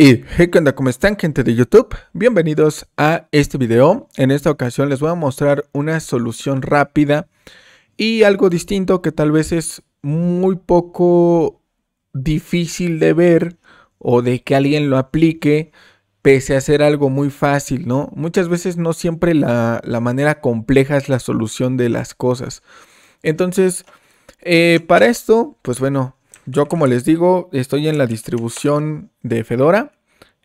Y hey, ¿qué onda? ¿Cómo están gente de YouTube? Bienvenidos a este video. En esta ocasión les voy a mostrar una solución rápida y algo distinto que tal vez es muy poco difícil de ver o de que alguien lo aplique pese a ser algo muy fácil, ¿no? Muchas veces no siempre la, manera compleja es la solución de las cosas. Entonces, eh, para esto, pues bueno, yo como les digo, estoy en la distribución de Fedora,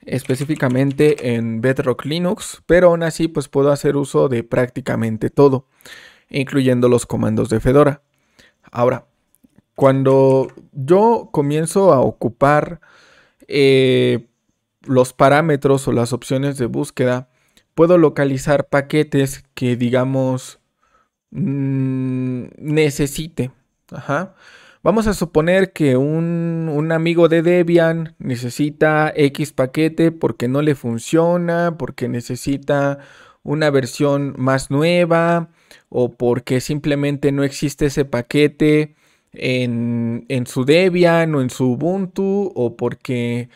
específicamente en Bedrock Linux, pero aún así pues puedo hacer uso de prácticamente todo, incluyendo los comandos de Fedora. Ahora, cuando yo comienzo a ocupar eh, los parámetros o las opciones de búsqueda, puedo localizar paquetes que digamos mm, necesite. Ajá. Vamos a suponer que un, amigo de Debian necesita X paquete porque no le funciona, porque necesita una versión más nueva o porque simplemente no existe ese paquete en, en su Debian o en su Ubuntu o porque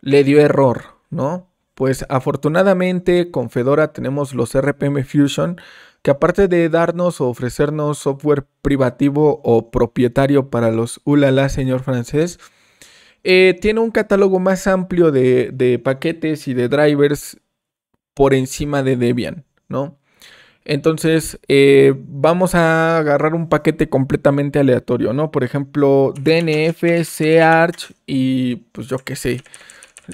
le dio error, ¿no? Pues afortunadamente con Fedora tenemos los RPM Fusion que aparte de darnos o ofrecernos software privativo o propietario para los ulala, señor francés, eh, tiene un catálogo más amplio de, paquetes y de drivers por encima de Debian, ¿no? Entonces, eh, vamos a agarrar un paquete completamente aleatorio, ¿no? Por ejemplo, DNF, Arch y pues yo qué sé,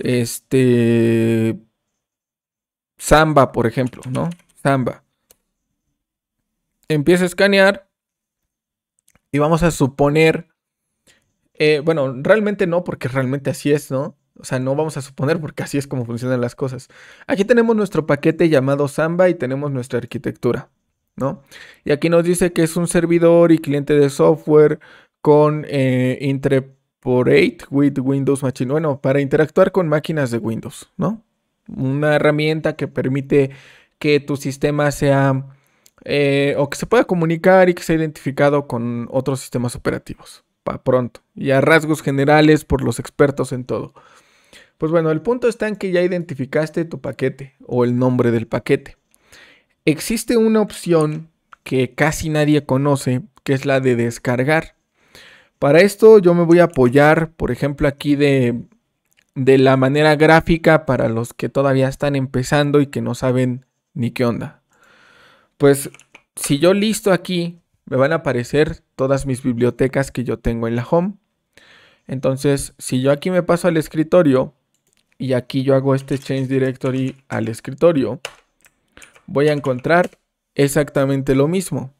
este... Samba, por ejemplo, ¿no? Samba empieza a escanear y vamos a suponer, eh, bueno, realmente no, porque realmente así es, ¿no? O sea, no vamos a suponer porque así es como funcionan las cosas. Aquí tenemos nuestro paquete llamado Samba y tenemos nuestra arquitectura, ¿no? Y aquí nos dice que es un servidor y cliente de software con eh, Interporate with Windows Machine. Bueno, para interactuar con máquinas de Windows, ¿no? Una herramienta que permite que tu sistema sea eh, o que se pueda comunicar y que sea identificado con otros sistemas operativos, para pronto, y a rasgos generales por los expertos en todo. Pues bueno, el punto está en que ya identificaste tu paquete o el nombre del paquete. Existe una opción que casi nadie conoce, que es la de descargar. Para esto yo me voy a apoyar, por ejemplo, aquí de, de la manera gráfica para los que todavía están empezando y que no saben ni qué onda pues si yo listo aquí, me van a aparecer todas mis bibliotecas que yo tengo en la home. Entonces, si yo aquí me paso al escritorio y aquí yo hago este change directory al escritorio, voy a encontrar exactamente lo mismo.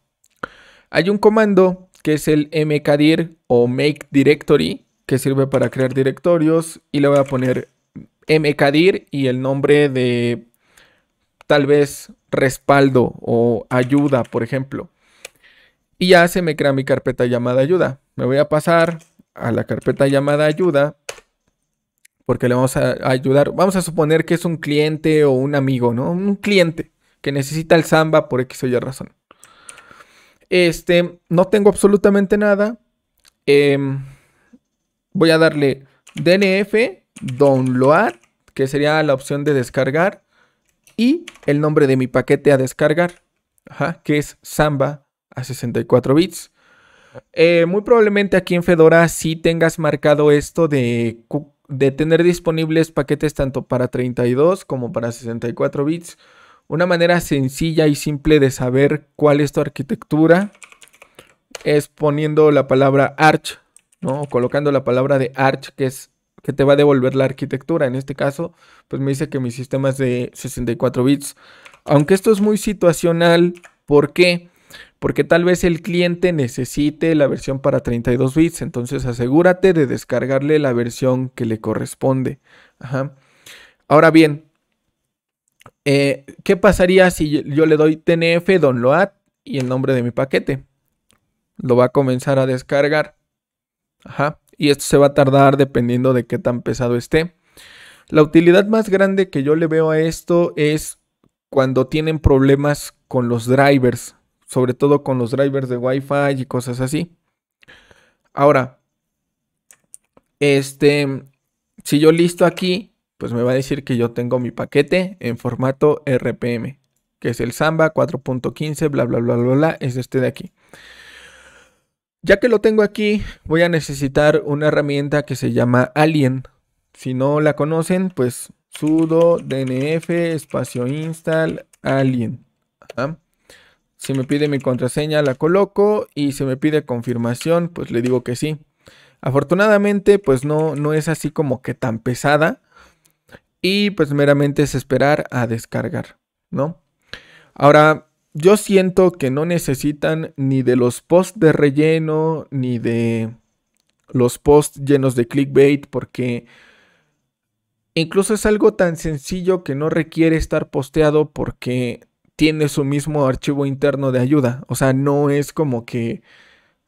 Hay un comando que es el mkdir o make directory que sirve para crear directorios y le voy a poner mkdir y el nombre de tal vez respaldo o ayuda, por ejemplo. Y ya se me crea mi carpeta llamada ayuda. Me voy a pasar a la carpeta llamada ayuda porque le vamos a ayudar. Vamos a suponer que es un cliente o un amigo, ¿no? Un cliente que necesita el samba por X o Y razón. Este, no tengo absolutamente nada. Em, voy a darle DNF download, que sería la opción de descargar y el nombre de mi paquete a descargar, que es Samba a 64 bits. Eh, muy probablemente aquí en Fedora sí tengas marcado esto de, tener disponibles paquetes tanto para 32 como para 64 bits. Una manera sencilla y simple de saber cuál es tu arquitectura es poniendo la palabra Arch, ¿no? colocando la palabra de Arch, que es que te va a devolver la arquitectura. En este caso, pues me dice que mi sistema es de 64 bits. Aunque esto es muy situacional, ¿por qué? Porque tal vez el cliente necesite la versión para 32 bits, entonces asegúrate de descargarle la versión que le corresponde. Ajá. Ahora bien, eh, ¿qué pasaría si yo le doy TNF download y el nombre de mi paquete? Lo va a comenzar a descargar. Ajá y esto se va a tardar dependiendo de qué tan pesado esté. La utilidad más grande que yo le veo a esto es cuando tienen problemas con los drivers, sobre todo con los drivers de Wi-Fi y cosas así. Ahora, este, si yo listo aquí, pues me va a decir que yo tengo mi paquete en formato RPM, que es el Samba 4.15, bla, bla, bla, bla, bla, es este de aquí. Ya que lo tengo aquí, voy a necesitar una herramienta que se llama Alien. Si no la conocen, pues sudo dnf espacio install alien. Si me pide mi contraseña, la coloco y si me pide confirmación, pues le digo que sí. Afortunadamente, pues no, no es así como que tan pesada y pues meramente es esperar a descargar, ¿no? Ahora, yo siento que no necesitan ni de los posts de relleno, ni de los posts llenos de clickbait, porque incluso es algo tan sencillo que no requiere estar posteado porque tiene su mismo archivo interno de ayuda. O sea, no es como que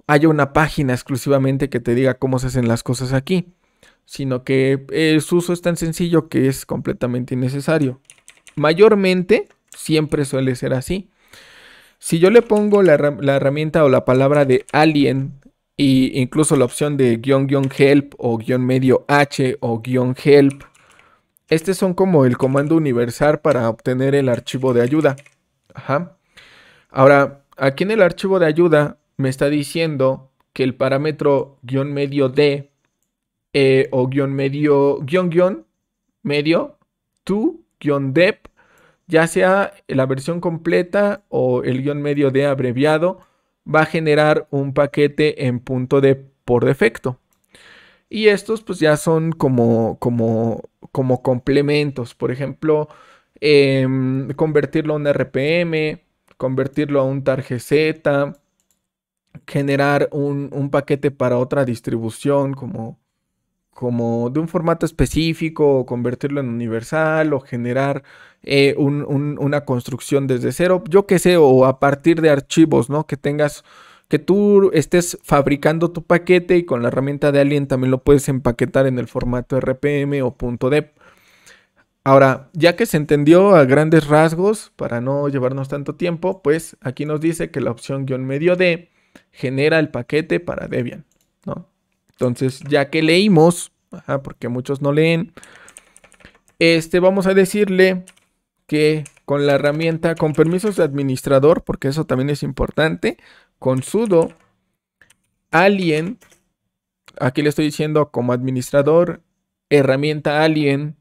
haya una página exclusivamente que te diga cómo se hacen las cosas aquí, sino que su uso es tan sencillo que es completamente innecesario. Mayormente, siempre suele ser así. Si yo le pongo la, herramienta o la palabra de alien e incluso la opción de guión guión help o guión medio h o guión help, este son como el comando universal para obtener el archivo de ayuda. Ahora, aquí en el archivo de ayuda me está diciendo que el parámetro guión medio d e o guión medio guión guión medio to guión dep ya sea la versión completa o el guión medio de abreviado, va a generar un paquete en punto de por defecto. Y estos pues ya son como, como, como complementos, por ejemplo, em, convertirlo a un RPM, convertirlo a un tarjeta, generar un, un paquete para otra distribución como como de un formato específico, o convertirlo en universal, o generar eh, una construcción desde cero, yo qué sé, o a partir de archivos, ¿no? Que tengas, que tú estés fabricando tu paquete y con la herramienta de Alien también lo puedes empaquetar en el formato RPM o .deb. Ahora, ya que se entendió a grandes rasgos, para no llevarnos tanto tiempo, pues aquí nos dice que la opción guión medio de genera el paquete para Debian, ¿no? Entonces, ya que leímos, porque muchos no leen, este, vamos a decirle que con la herramienta, con permisos de administrador, porque eso también es importante, con sudo alien, aquí le estoy diciendo como administrador, herramienta alien,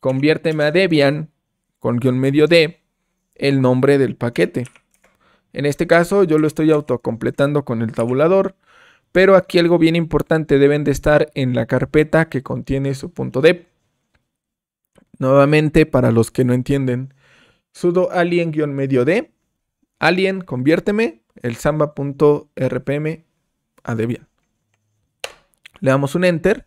conviérteme a Debian, con guión medio de, el nombre del paquete. En este caso yo lo estoy autocompletando con el tabulador pero aquí algo bien importante, deben de estar en la carpeta que contiene su punto .deb. Nuevamente, para los que no entienden, sudo alien-medio-d, alien, conviérteme, el samba.rpm a Debian. Le damos un enter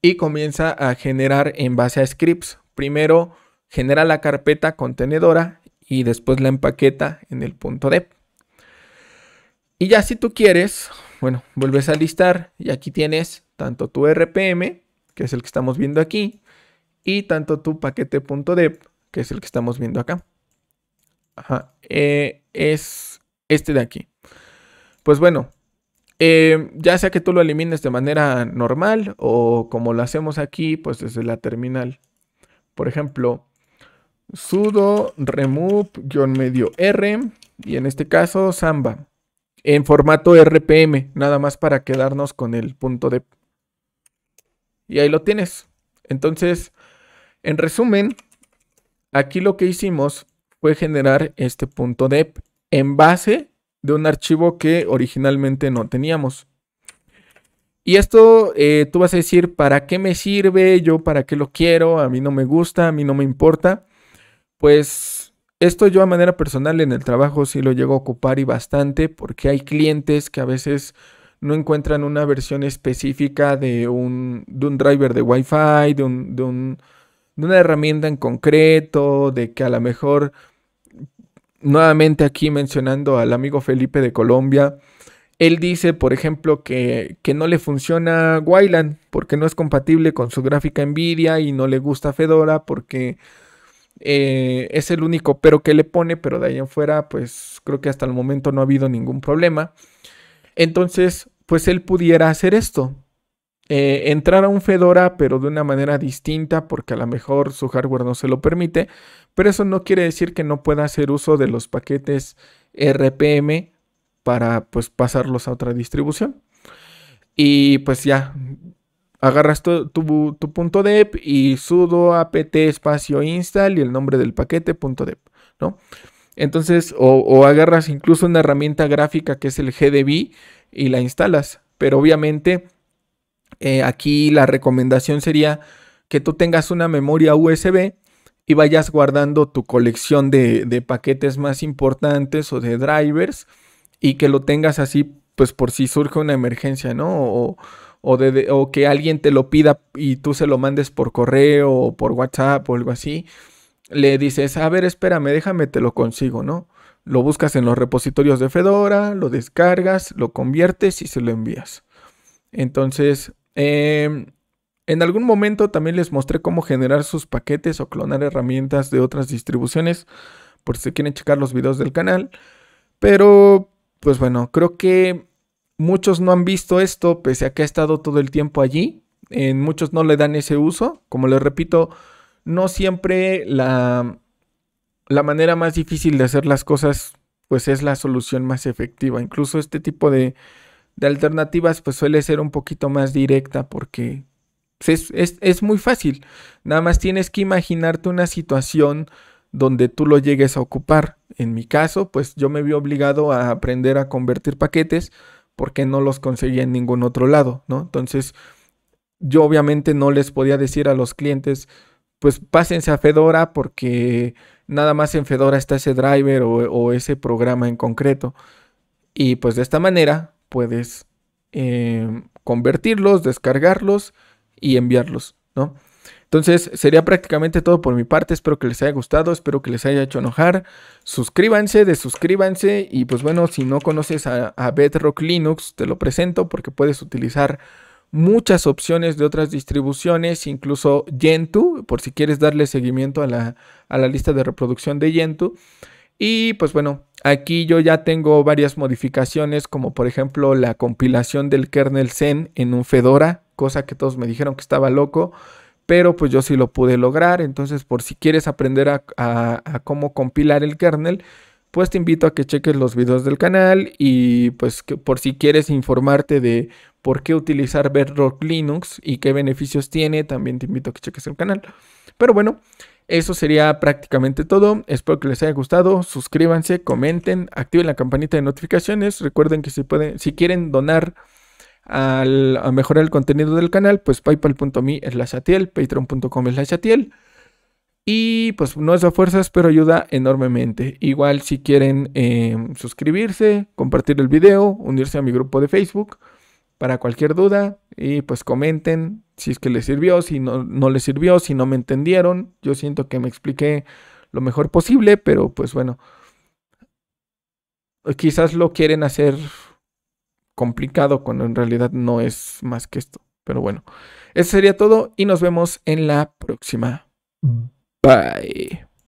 y comienza a generar en base a scripts. Primero genera la carpeta contenedora y después la empaqueta en el punto .deb. Y ya si tú quieres, bueno, vuelves a listar y aquí tienes tanto tu RPM, que es el que estamos viendo aquí, y tanto tu paquete.dev, que es el que estamos viendo acá. Ajá, eh, es este de aquí. Pues bueno, eh, ya sea que tú lo elimines de manera normal o como lo hacemos aquí, pues desde la terminal. Por ejemplo, sudo remove-r y en este caso samba en formato RPM, nada más para quedarnos con el punto Y ahí lo tienes. Entonces, en resumen, aquí lo que hicimos fue generar este punto .dep e en base de un archivo que originalmente no teníamos. Y esto eh, tú vas a decir, ¿para qué me sirve? ¿Yo para qué lo quiero? ¿A mí no me gusta? ¿A mí no me importa? Pues esto yo a manera personal en el trabajo sí lo llego a ocupar y bastante porque hay clientes que a veces no encuentran una versión específica de un, driver de Wi-Fi, de, un, de, una herramienta en concreto, de que a lo mejor, nuevamente aquí mencionando al amigo Felipe de Colombia, él dice, por ejemplo, que, que, no le funciona Wayland porque no es compatible con su gráfica Nvidia y no le gusta Fedora porque eh, es el único pero que le pone, pero de ahí en fuera, pues creo que hasta el momento no ha habido ningún problema. Entonces, pues él pudiera hacer esto. Eh, entrar a un Fedora, pero de una manera distinta, porque a lo mejor su hardware no se lo permite, pero eso no quiere decir que no pueda hacer uso de los paquetes RPM para pues pasarlos a otra distribución. Y pues ya, Agarras tu, tu, punto .dep y sudo apt espacio install y el nombre del paquete punto ¿no? Entonces, o, agarras incluso una herramienta gráfica que es el GDB y la instalas. Pero obviamente, eh, aquí la recomendación sería que tú tengas una memoria USB y vayas guardando tu colección de, de, paquetes más importantes o de drivers y que lo tengas así, pues por si surge una emergencia, ¿no? O, o, que alguien te lo pida y tú se lo mandes por correo o por WhatsApp o algo así, le dices, a ver, espérame, déjame, te lo consigo, ¿no? Lo buscas en los repositorios de Fedora, lo descargas, lo conviertes y se lo envías. Entonces, em, en algún momento también les mostré cómo generar sus paquetes o clonar herramientas de otras distribuciones, por si quieren checar los videos del canal. Pero, pues bueno, creo que Muchos no han visto esto, pese a que ha estado todo el tiempo allí. En muchos no le dan ese uso. Como les repito, no siempre la, la manera más difícil de hacer las cosas, pues es la solución más efectiva. Incluso este tipo de, de alternativas, pues suele ser un poquito más directa porque es, es, muy fácil. Nada más tienes que imaginarte una situación donde tú lo llegues a ocupar. En mi caso, pues yo me vi obligado a aprender a convertir paquetes porque no los conseguía en ningún otro lado, ¿no? Entonces, yo obviamente no les podía decir a los clientes, pues pásense a Fedora porque nada más en Fedora está ese driver o, ese programa en concreto. Y pues de esta manera puedes eh, convertirlos, descargarlos y enviarlos, ¿no? Entonces sería prácticamente todo por mi parte. Espero que les haya gustado, espero que les haya hecho enojar. Suscríbanse, desuscríbanse y pues bueno, si no conoces a, Bedrock Linux, te lo presento porque puedes utilizar muchas opciones de otras distribuciones, incluso Gentoo, por si quieres darle seguimiento a la, a la lista de reproducción de Gentoo. Y pues bueno, aquí yo ya tengo varias modificaciones, como por ejemplo la compilación del kernel Zen en un Fedora, cosa que todos me dijeron que estaba loco pero pues yo sí lo pude lograr. Entonces, por si quieres aprender a, cómo compilar el kernel, pues te invito a que cheques los videos del canal y pues que por si quieres informarte de por qué utilizar Bedrock Linux y qué beneficios tiene, también te invito a que cheques el canal. Pero bueno, eso sería prácticamente todo. Espero que les haya gustado. Suscríbanse, comenten, activen la campanita de notificaciones. Recuerden que si pueden, si quieren donar a mejorar el contenido del canal, pues paypal.me la chatiel patreon.com la satiel Y pues no es a fuerzas, pero ayuda enormemente. Igual si quieren em, suscribirse, compartir el video, unirse a mi grupo de Facebook para cualquier duda y pues comenten si es que les sirvió, si no, no les sirvió, si no me entendieron. Yo siento que me expliqué lo mejor posible, pero pues bueno, quizás lo quieren hacer complicado cuando en realidad no es más que esto. Pero bueno, eso sería todo y nos vemos en la próxima. Mm. Bye.